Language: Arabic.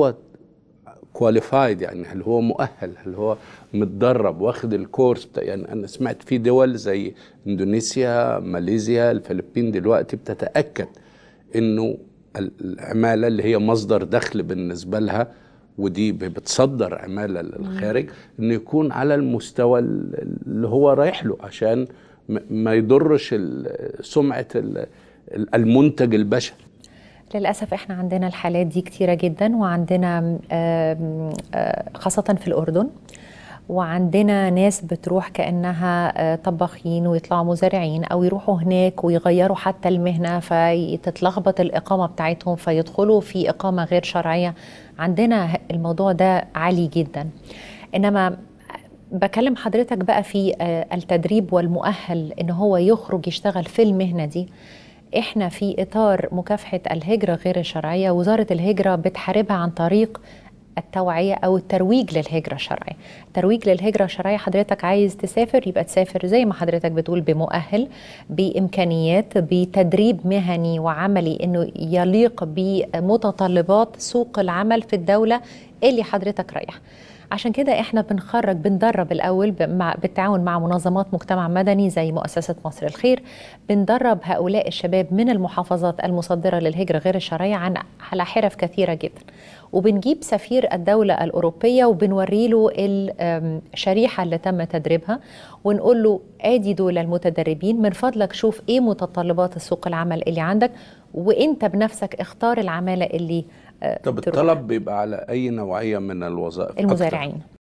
هو كواليفايد يعني هل هو مؤهل هل هو متدرب واخد الكورس بتاع يعني انا سمعت في دول زي اندونيسيا ماليزيا الفلبين دلوقتي بتتاكد انه العماله اللي هي مصدر دخل بالنسبه لها ودي بتصدر عماله للخارج انه يكون على المستوى اللي هو رايح له عشان ما يضرش سمعه المنتج البشري للأسف إحنا عندنا الحالات دي كتيرة جدا وعندنا خاصة في الأردن وعندنا ناس بتروح كانها طباخين ويطلعوا مزارعين او يروحوا هناك ويغيروا حتى المهنه فتتلخبط الاقامه بتاعتهم فيدخلوا في اقامه غير شرعيه عندنا الموضوع ده عالي جدا انما بكلم حضرتك بقى في التدريب والمؤهل ان هو يخرج يشتغل في المهنه دي احنا في اطار مكافحه الهجره غير الشرعيه وزاره الهجره بتحاربها عن طريق التوعية أو الترويج للهجرة الشرعية الترويج للهجرة الشرعية حضرتك عايز تسافر يبقى تسافر زي ما حضرتك بتقول بمؤهل بإمكانيات بتدريب مهني وعملي أنه يليق بمتطلبات سوق العمل في الدولة اللي حضرتك رايح عشان كده احنا بنخرج بندرب الاول بالتعاون مع منظمات مجتمع مدني زي مؤسسه مصر الخير بندرب هؤلاء الشباب من المحافظات المصدره للهجره غير الشرعيه عن على حرف كثيره جدا وبنجيب سفير الدولة الأوروبية وبنوري له الشريحة اللي تم تدريبها ونقول له آدي دول المتدربين من فضلك شوف إيه متطلبات سوق العمل اللي عندك وانت بنفسك اختار العماله اللي آه، طب الطلب بيبقى على اي نوعيه من الوظائف المزارعين